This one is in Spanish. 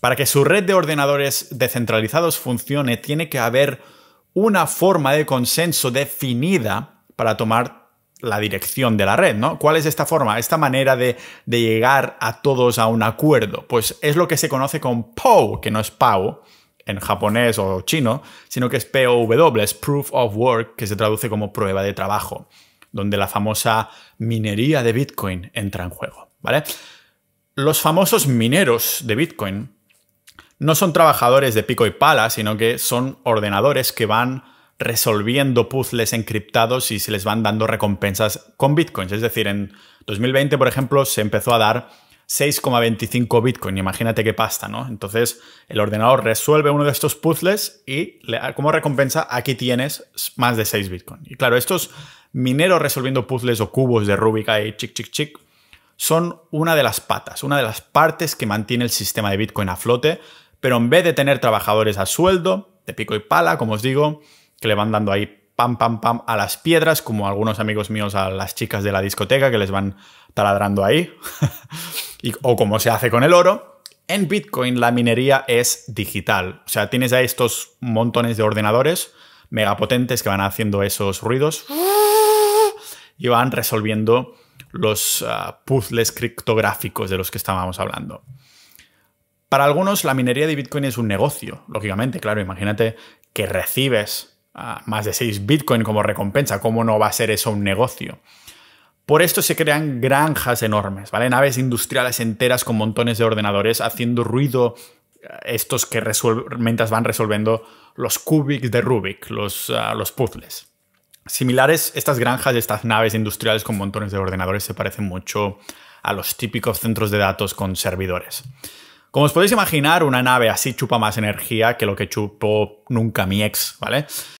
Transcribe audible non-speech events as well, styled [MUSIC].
Para que su red de ordenadores descentralizados funcione, tiene que haber una forma de consenso definida para tomar la dirección de la red, ¿no? ¿Cuál es esta forma, esta manera de, llegar a todos a un acuerdo? Pues es lo que se conoce con POW, que no es POW en japonés o chino, sino que es POW, es Proof of Work, que se traduce como prueba de trabajo, donde la famosa minería de Bitcoin entra en juego, ¿vale? Los famosos mineros de Bitcoin no son trabajadores de pico y pala, sino que son ordenadores que van resolviendo puzzles encriptados y se les van dando recompensas con bitcoins. Es decir, en 2020, por ejemplo, se empezó a dar 6,25 bitcoin. Imagínate qué pasta, ¿no? Entonces, el ordenador resuelve uno de estos puzzles y como recompensa aquí tienes más de 6 bitcoin. Y claro, estos mineros resolviendo puzzles o cubos de Rubik y chic, chic, chic, son una de las patas, una de las partes que mantiene el sistema de bitcoin a flote pero en vez de tener trabajadores a sueldo, de pico y pala, como os digo, que le van dando ahí pam, pam, pam a las piedras, como algunos amigos míos a las chicas de la discoteca que les van taladrando ahí, [LAUGHS] o como se hace con el oro. En Bitcoin la minería es digital. O sea, tienes ahí estos montones de ordenadores megapotentes que van haciendo esos ruidos y van resolviendo los ah, puzzles criptográficos de los que estábamos hablando. Para algunos, la minería de Bitcoin es un negocio, lógicamente, claro, imagínate que recibes ah, más de 6 Bitcoin como recompensa, ¿cómo no va a ser eso un negocio? Por esto se crean granjas enormes, ¿vale? Naves industriales enteras con montones de ordenadores haciendo ruido, eh, estos que mientras van resolviendo los cubics de Rubik, los, ah, los puzzles. Similares, estas granjas, estas naves industriales con montones de ordenadores se parecen mucho a los típicos centros de datos con servidores. Como os podéis imaginar, una nave así chupa más energía que lo que chupó nunca mi ex, ¿vale?